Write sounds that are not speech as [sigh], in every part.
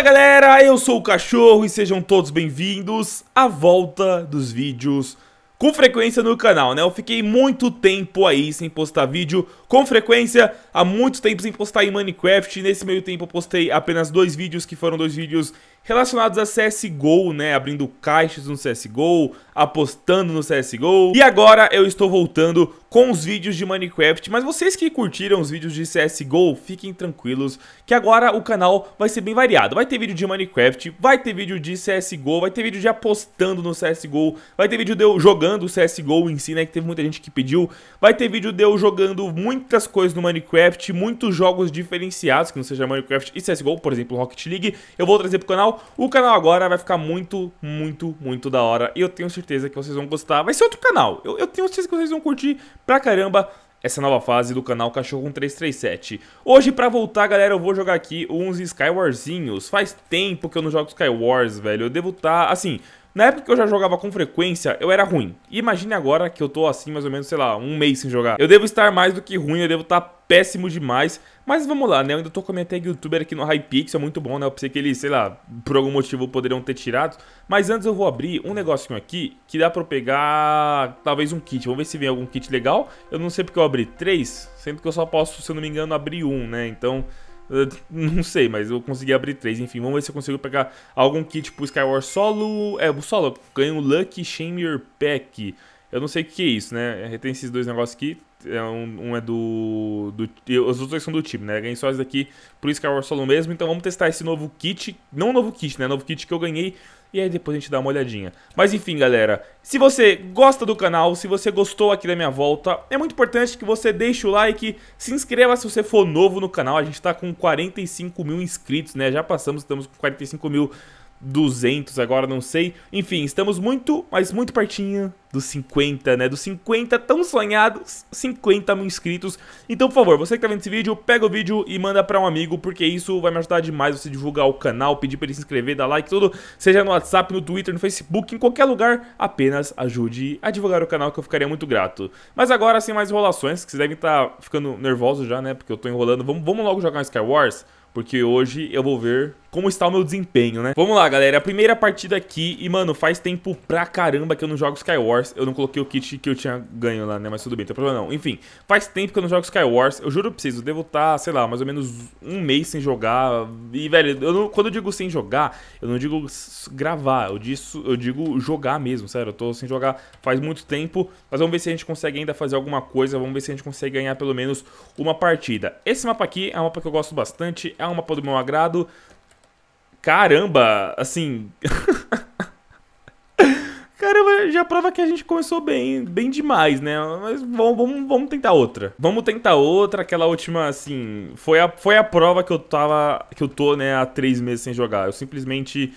Fala galera, eu sou o Cachorro e sejam todos bem-vindos à volta dos vídeos com frequência no canal, né? Eu fiquei muito tempo aí sem postar vídeo com frequência, há muito tempo sem postar em Minecraft. Nesse meio tempo eu postei apenas dois vídeos, que foram dois vídeos relacionados a CSGO, né? Abrindo caixas no CSGO, apostando no CSGO. E agora eu estou voltando com os vídeos de Minecraft, mas vocês que curtiram os vídeos de CSGO, fiquem tranquilos que agora o canal vai ser bem variado. Vai ter vídeo de Minecraft, vai ter vídeo de CSGO, vai ter vídeo de apostando no CSGO, vai ter vídeo de eu jogando o CSGO em si, né, que teve muita gente que pediu. Vai ter vídeo de eu jogando muitas coisas no Minecraft, muitos jogos diferenciados, que não seja Minecraft e CSGO, por exemplo, Rocket League, eu vou trazer pro canal. O canal agora vai ficar muito, muito, muito da hora e eu tenho certeza que vocês vão gostar. Vai ser outro canal, eu, eu tenho certeza que vocês vão curtir pra caramba essa nova fase do canal Cachorro 337 Hoje, pra voltar, galera, eu vou jogar aqui uns Skywarzinhos. Faz tempo que eu não jogo Skywars, velho. Eu devo estar, tá, assim, na época que eu já jogava com frequência, eu era ruim. E imagine agora que eu tô assim, mais ou menos, sei lá, um mês sem jogar. Eu devo estar mais do que ruim, eu devo estar tá péssimo demais. Mas vamos lá, né? Eu ainda tô com a minha tag youtuber aqui no Hypixel, é muito bom, né? Eu pensei que eles, sei lá, por algum motivo poderiam ter tirado. Mas antes eu vou abrir um negocinho aqui que dá pra eu pegar talvez um kit. Vamos ver se vem algum kit legal. Eu não sei porque eu abri três, sendo que eu só posso, se eu não me engano, abrir um, né? Então... Não sei, mas eu consegui abrir três. Enfim, vamos ver se eu consigo pegar algum kit tipo Skyward Solo. É, o Solo. Ganho Lucky Shamer Pack. Eu não sei o que é isso, né? É, tem esses dois negócios aqui é um, um, é do, do. Os outros dois são do time, né? Ganhei só esse daqui pro Skyward Solo mesmo. Então vamos testar esse novo kit. Não novo kit, né? Novo kit que eu ganhei. E aí depois a gente dá uma olhadinha. Mas enfim, galera. Se você gosta do canal, se você gostou aqui da minha volta, é muito importante que você deixe o like, se inscreva se você for novo no canal. A gente tá com 45 mil inscritos, né? Já passamos, estamos com 45 mil inscritos 200 agora, não sei. Enfim, estamos muito, mas muito pertinho dos 50, né? Dos 50 tão sonhados, 50 mil inscritos. Então, por favor, você que tá vendo esse vídeo, pega o vídeo e manda pra um amigo, porque isso vai me ajudar demais você divulgar o canal, pedir pra ele se inscrever, dar like, tudo. Seja no WhatsApp, no Twitter, no Facebook, em qualquer lugar, apenas ajude a divulgar o canal, que eu ficaria muito grato. Mas agora, sem mais enrolações, que vocês devem estar tá ficando nervosos já, né? Porque eu tô enrolando. Vamos, vamos logo jogar um Sky Wars, porque hoje eu vou ver como está o meu desempenho, né? Vamos lá, galera. A primeira partida aqui. E, mano, faz tempo pra caramba que eu não jogo Skywars. Eu não coloquei o kit que eu tinha ganho lá, né? Mas tudo bem, não tem problema não. Enfim, faz tempo que eu não jogo Skywars. Eu juro pra vocês, eu devo estar, tá, sei lá, mais ou menos um mês sem jogar. E, velho, eu não, quando eu digo sem jogar, eu não digo gravar. Eu, disso, eu digo jogar mesmo, sério. Eu tô sem jogar faz muito tempo. Mas vamos ver se a gente consegue ainda fazer alguma coisa. Vamos ver se a gente consegue ganhar pelo menos uma partida. Esse mapa aqui é um mapa que eu gosto bastante. É um mapa do meu agrado. Caramba, assim. [laughs] Caramba, já prova que a gente começou bem, bem demais, né? Mas vamos, vamos, vamos tentar outra. Vamos tentar outra, aquela última, assim. Foi a, foi a prova que eu tava. Que eu tô, né, há três meses sem jogar. Eu simplesmente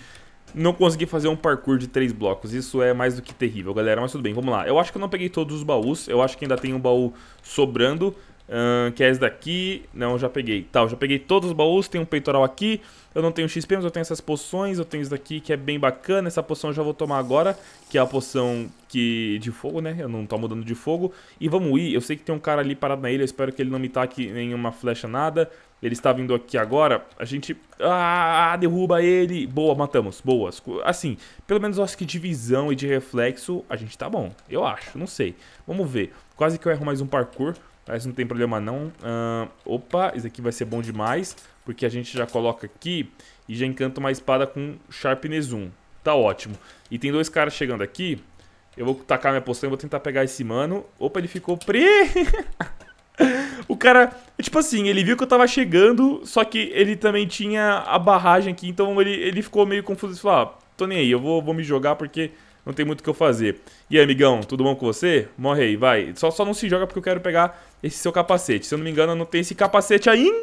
não consegui fazer um parkour de três blocos. Isso é mais do que terrível, galera. Mas tudo bem, vamos lá. Eu acho que eu não peguei todos os baús. Eu acho que ainda tem um baú sobrando. Hum, que é esse daqui. Não, já peguei. Tal, tá, eu já peguei todos os baús. Tem um peitoral aqui. Eu não tenho XP, mas eu tenho essas poções. Eu tenho isso daqui que é bem bacana. Essa poção eu já vou tomar agora. Que é a poção que de fogo, né? Eu não tô mudando de fogo. E vamos ir. Eu sei que tem um cara ali parado na ilha. Eu espero que ele não me taque nenhuma flecha, nada. Ele está vindo aqui agora. A gente... Ah, derruba ele. Boa, matamos. Boas. Assim, pelo menos eu acho que de visão e de reflexo a gente tá bom. Eu acho, não sei. Vamos ver. Quase que eu erro mais um parkour. Mas não tem problema não. Uh, opa, isso aqui vai ser bom demais. Porque a gente já coloca aqui e já encanta uma espada com Sharpness 1. Tá ótimo. E tem dois caras chegando aqui. Eu vou tacar minha poção e vou tentar pegar esse mano. Opa, ele ficou pre... [laughs] o cara, tipo assim, ele viu que eu tava chegando, só que ele também tinha a barragem aqui, então ele, ele ficou meio confuso e falou, ah, tô nem aí, eu vou, vou me jogar porque não tem muito o que eu fazer. E aí, amigão, tudo bom com você? Morre aí, vai. Só, só não se joga porque eu quero pegar esse seu capacete. Se eu não me engano, não tem esse capacete ainda.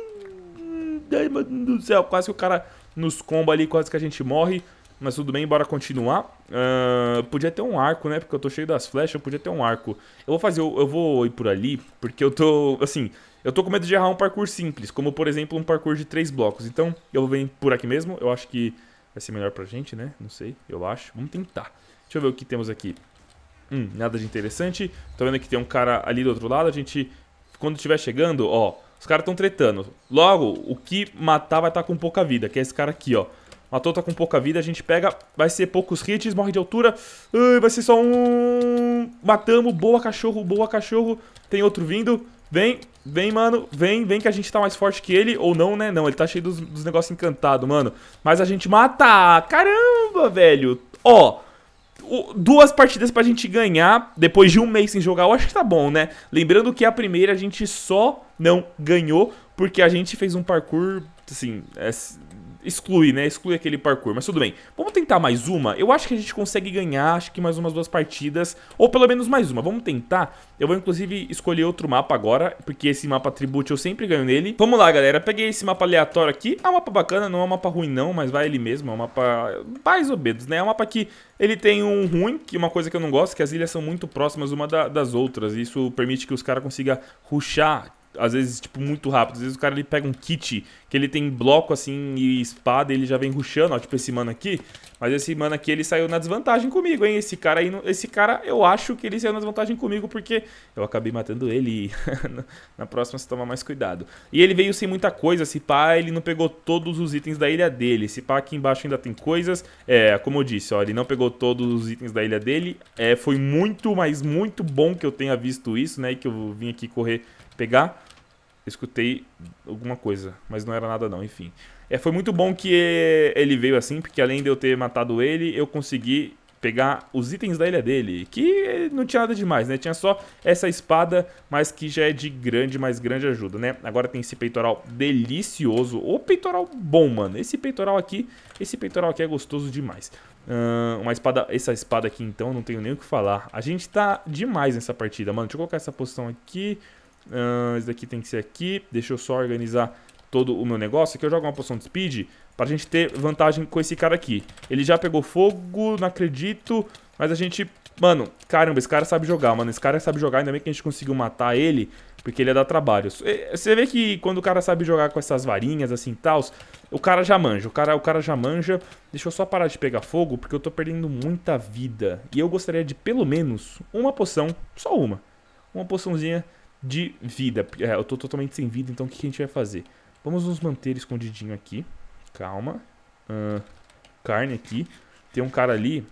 Ai, meu do céu, quase que o cara nos comba ali, quase que a gente morre. Mas tudo bem, bora continuar. Uh, podia ter um arco, né? Porque eu tô cheio das flechas, podia ter um arco. Eu vou fazer, eu, eu, vou ir por ali, porque eu tô, assim, eu tô com medo de errar um parkour simples, como por exemplo um parkour de três blocos. Então, eu vou vir por aqui mesmo, eu acho que vai ser melhor pra gente, né? Não sei, eu acho. Vamos tentar. Deixa eu ver o que temos aqui. Hum, nada de interessante. Tô vendo que tem um cara ali do outro lado. A gente, quando estiver chegando, ó, os caras estão tretando. Logo, o que matar vai estar tá com pouca vida, que é esse cara aqui, ó. Matou tá com pouca vida, a gente pega, vai ser poucos hits, morre de altura. Ai, vai ser só um... Matamos, boa cachorro, boa cachorro. Tem outro vindo. Vem, vem, mano, vem, vem que a gente tá mais forte que ele, ou não, né? Não, ele tá cheio dos, dos negócios encantados, mano. Mas a gente mata, caramba, velho. Ó, duas partidas pra gente ganhar depois de um mês sem jogar, eu acho que tá bom, né? Lembrando que a primeira a gente só não ganhou porque a gente fez um parkour, assim, é, exclui, né? Exclui aquele parkour, mas tudo bem. Vamos tentar mais uma? Eu acho que a gente consegue ganhar, acho que mais umas duas partidas, ou pelo menos mais uma. Vamos tentar? Eu vou, inclusive, escolher outro mapa agora, porque esse mapa tribute eu sempre ganho nele. Vamos lá, galera. Peguei esse mapa aleatório aqui. É um mapa bacana, não é um mapa ruim não, mas vai ele mesmo. É um mapa mais ou menos, né? É um mapa que ele tem um ruim, que uma coisa que eu não gosto, que as ilhas são muito próximas uma da, das outras. E isso permite que os caras consigam ruxar às vezes, tipo, muito rápido. Às vezes o cara ele pega um kit que ele tem bloco assim e espada e ele já vem ruxando, ó, tipo esse mano aqui. Mas esse mano aqui ele saiu na desvantagem comigo, hein? Esse cara aí, esse cara eu acho que ele saiu na desvantagem comigo porque eu acabei matando ele. [laughs] na próxima você toma mais cuidado. E ele veio sem muita coisa, se pá, ele não pegou todos os itens da ilha dele. Se pá, aqui embaixo ainda tem coisas. É, como eu disse, ó, ele não pegou todos os itens da ilha dele. É, foi muito, mas muito bom que eu tenha visto isso, né? E que eu vim aqui correr pegar, escutei alguma coisa, mas não era nada não, enfim. É, foi muito bom que eh, ele veio assim, porque além de eu ter matado ele, eu consegui pegar os itens da ilha dele, que não tinha nada demais, né? Tinha só essa espada, mas que já é de grande, mais grande ajuda, né? Agora tem esse peitoral delicioso, o peitoral bom, mano. Esse peitoral aqui, esse peitoral aqui é gostoso demais. Uh, uma espada, essa espada aqui então, não tenho nem o que falar. A gente tá demais nessa partida, mano. Deixa eu colocar essa posição aqui. Uh, isso daqui tem que ser aqui. Deixa eu só organizar todo o meu negócio. Aqui eu jogo uma poção de speed pra gente ter vantagem com esse cara aqui. Ele já pegou fogo, não acredito, mas a gente... Mano, caramba, esse cara sabe jogar, mano. Esse cara sabe jogar, ainda bem que a gente conseguiu matar ele, porque ele ia dar trabalho. Você vê que quando o cara sabe jogar com essas varinhas, assim, tal, o cara já manja. O cara, o cara já manja. Deixa eu só parar de pegar fogo, porque eu tô perdendo muita vida. E eu gostaria de, pelo menos, uma poção, só uma. Uma poçãozinha de vida. É, eu tô totalmente sem vida, então o que, que a gente vai fazer? Vamos nos manter escondidinho aqui. Calma. Uh, carne aqui. Tem um cara ali.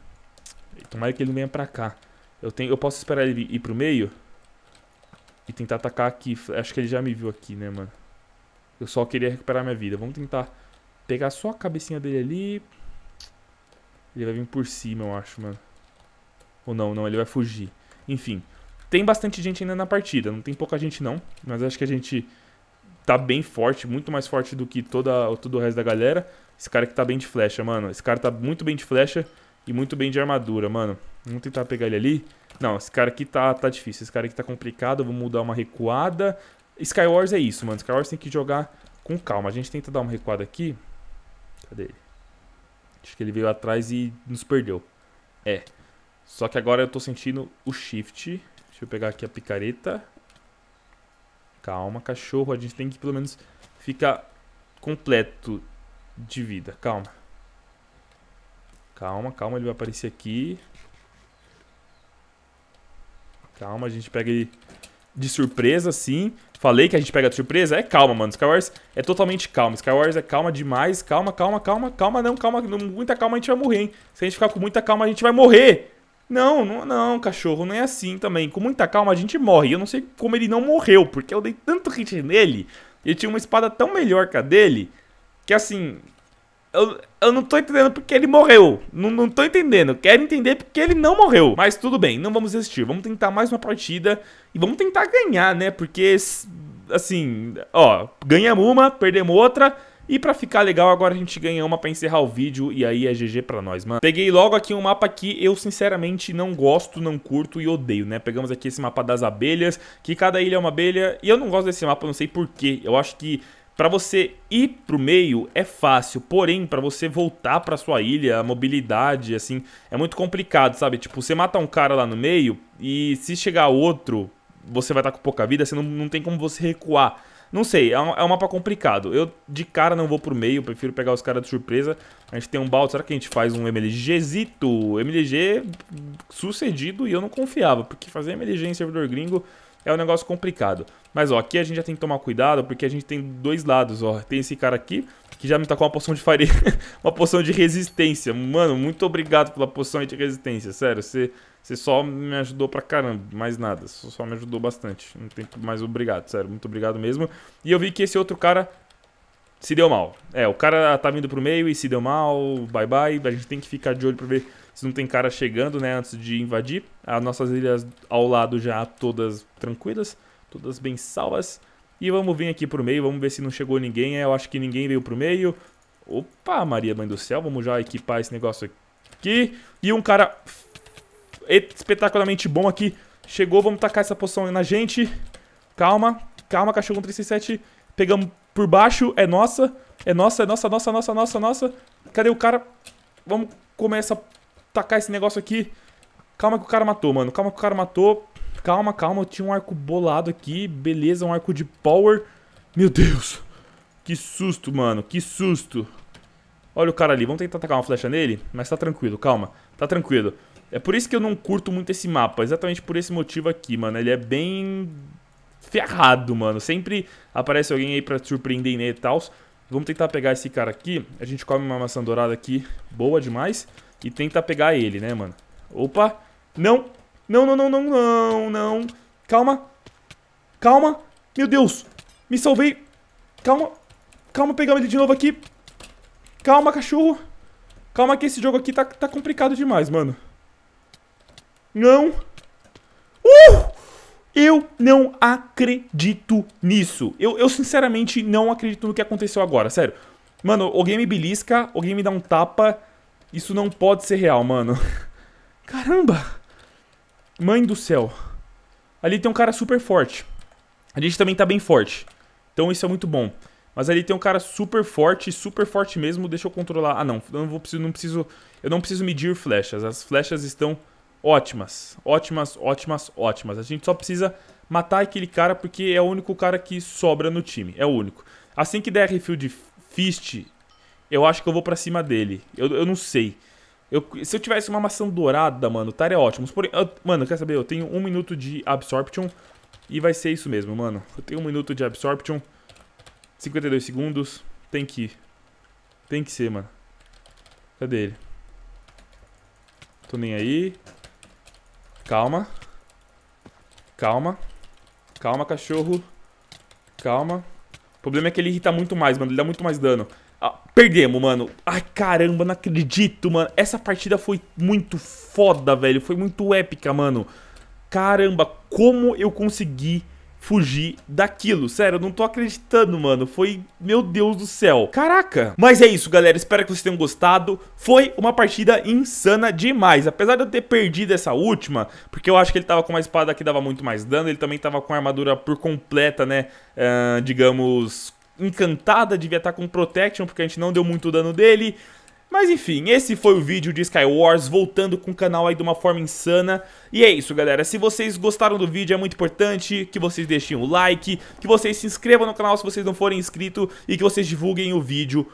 Tomara que ele não venha pra cá. Eu, tenho, eu posso esperar ele ir pro meio? E tentar atacar aqui. Acho que ele já me viu aqui, né, mano? Eu só queria recuperar minha vida. Vamos tentar pegar só a cabecinha dele ali. Ele vai vir por cima, eu acho, mano. Ou não, não. Ele vai fugir. Enfim. Tem bastante gente ainda na partida, não tem pouca gente não, mas acho que a gente tá bem forte, muito mais forte do que toda, todo o resto da galera. Esse cara que tá bem de flecha, mano. Esse cara tá muito bem de flecha e muito bem de armadura, mano. Vamos tentar pegar ele ali. Não, esse cara aqui tá, tá difícil, esse cara aqui tá complicado, vou mudar uma recuada. Skywars é isso, mano. Skywars tem que jogar com calma. A gente tenta dar uma recuada aqui. Cadê ele? Acho que ele veio atrás e nos perdeu. É. Só que agora eu tô sentindo o shift. Deixa eu pegar aqui a picareta. Calma, cachorro. A gente tem que pelo menos ficar completo de vida. Calma. Calma, calma. Ele vai aparecer aqui. Calma, a gente pega ele de surpresa, sim. Falei que a gente pega de surpresa. É calma, mano. Skywars é totalmente calma. Skywars é calma demais. Calma, calma, calma. Calma não, calma. Muita calma a gente vai morrer, hein. Se a gente ficar com muita calma, a gente vai morrer. Não, não, não, cachorro, não é assim também. Com muita calma a gente morre. Eu não sei como ele não morreu, porque eu dei tanto hit nele. Ele tinha uma espada tão melhor que a dele. Que assim. Eu, eu não tô entendendo porque ele morreu. Não, não tô entendendo. Quero entender porque ele não morreu. Mas tudo bem, não vamos desistir. Vamos tentar mais uma partida. E vamos tentar ganhar, né? Porque. Assim, ó, ganhamos uma, perdemos outra e pra ficar legal, agora a gente ganha uma pra encerrar o vídeo e aí é GG pra nós, mano. Peguei logo aqui um mapa que eu sinceramente não gosto, não curto e odeio, né? Pegamos aqui esse mapa das abelhas, que cada ilha é uma abelha. E eu não gosto desse mapa, não sei porquê. Eu acho que para você ir pro meio é fácil, porém para você voltar para sua ilha, a mobilidade assim, é muito complicado, sabe? Tipo, você mata um cara lá no meio e se chegar outro, você vai estar tá com pouca vida, você não, não tem como você recuar. Não sei, é, é um, mapa complicado. Eu de cara não vou pro meio, prefiro pegar os caras de surpresa. A gente tem um balde, será que a gente faz um MLGzito? MLG sucedido e eu não confiava, porque fazer MLG em servidor gringo é um negócio complicado. Mas ó, aqui a gente já tem que tomar cuidado, porque a gente tem dois lados, ó. Tem esse cara aqui, que já me tacou uma poção de farinha, [laughs] uma poção de resistência. Mano, muito obrigado pela poção de resistência, sério, você, você só me ajudou pra caramba, mais nada, só, só me ajudou bastante, não tem mais obrigado, sério, muito obrigado mesmo. E eu vi que esse outro cara se deu mal, é, o cara tá vindo pro meio e se deu mal, bye bye, a gente tem que ficar de olho pra ver se não tem cara chegando, né, antes de invadir. As nossas ilhas ao lado já todas tranquilas, todas bem salvas. E vamos vir aqui pro meio, vamos ver se não chegou ninguém. É, eu acho que ninguém veio pro meio. Opa, Maria Mãe do Céu, vamos já equipar esse negócio aqui. E um cara espetacularmente bom aqui. Chegou, vamos tacar essa poção na gente. Calma, calma, cachorro 137. Pegamos por baixo, é nossa. É nossa, é nossa, nossa, nossa, nossa, nossa. Cadê o cara? Vamos começar a tacar esse negócio aqui. Calma que o cara matou, mano. Calma que o cara matou. Calma, calma, eu tinha um arco bolado aqui. Beleza, um arco de power. Meu Deus. Que susto, mano. Que susto. Olha o cara ali. Vamos tentar atacar uma flecha nele? Mas tá tranquilo, calma. Tá tranquilo. É por isso que eu não curto muito esse mapa. Exatamente por esse motivo aqui, mano. Ele é bem... Ferrado, mano. Sempre aparece alguém aí pra surpreender né, e tal. Vamos tentar pegar esse cara aqui. A gente come uma maçã dourada aqui. Boa demais. E tentar pegar ele, né, mano? Opa! Não! Não, não, não, não, não, não. Calma. Calma. Meu Deus. Me salvei. Calma. Calma, pegamos ele de novo aqui. Calma, cachorro. Calma que esse jogo aqui tá, tá complicado demais, mano. Não. Uh! Eu não acredito nisso. Eu, eu sinceramente não acredito no que aconteceu agora, sério. Mano, alguém me belisca, alguém me dá um tapa. Isso não pode ser real, mano. [laughs] Caramba. Mãe do céu. Ali tem um cara super forte. A gente também tá bem forte. Então isso é muito bom. Mas ali tem um cara super forte, super forte mesmo. Deixa eu controlar. Ah, não. Eu não, vou, não preciso, eu não preciso medir flechas. As flechas estão ótimas. Ótimas, ótimas, ótimas. A gente só precisa matar aquele cara porque é o único cara que sobra no time. É o único. Assim que der refill de Fist, eu acho que eu vou pra cima dele. Eu, eu não sei. Eu, se eu tivesse uma maçã dourada, mano, estaria é ótimo. Porém, eu, mano, quer saber? Eu tenho um minuto de Absorption. E vai ser isso mesmo, mano. Eu tenho um minuto de Absorption. 52 segundos. Tem que ir. Tem que ser, mano. Cadê ele? Tô nem aí. Calma. Calma. Calma, cachorro. Calma. O problema é que ele irrita muito mais, mano. Ele dá muito mais dano. Ah, perdemos, mano. Ai, caramba, não acredito, mano. Essa partida foi muito foda, velho. Foi muito épica, mano. Caramba, como eu consegui fugir daquilo. Sério, eu não tô acreditando, mano. Foi, meu Deus do céu. Caraca. Mas é isso, galera. Espero que vocês tenham gostado. Foi uma partida insana demais. Apesar de eu ter perdido essa última, porque eu acho que ele tava com uma espada que dava muito mais dano, ele também tava com a armadura por completa, né? Uh, digamos, encantada, devia estar tá com Protection, porque a gente não deu muito dano dele. Mas enfim, esse foi o vídeo de Skywars, voltando com o canal aí de uma forma insana. E é isso, galera. Se vocês gostaram do vídeo, é muito importante que vocês deixem o like, que vocês se inscrevam no canal se vocês não forem inscritos e que vocês divulguem o vídeo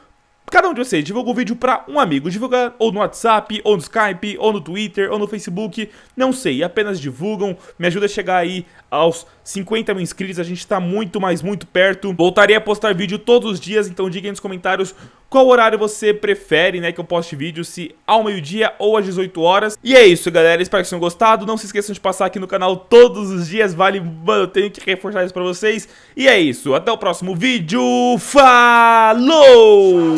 Cada um de vocês divulga o um vídeo para um amigo. Divulga ou no WhatsApp, ou no Skype, ou no Twitter, ou no Facebook. Não sei, apenas divulgam. Me ajuda a chegar aí aos 50 mil inscritos. A gente está muito, mais muito perto. Voltarei a postar vídeo todos os dias, então diga aí nos comentários qual horário você prefere, né, que eu poste vídeo, se ao meio-dia ou às 18 horas. E é isso, galera, espero que vocês tenham gostado, não se esqueçam de passar aqui no canal todos os dias, vale, mano, eu tenho que reforçar isso pra vocês. E é isso, até o próximo vídeo, falou!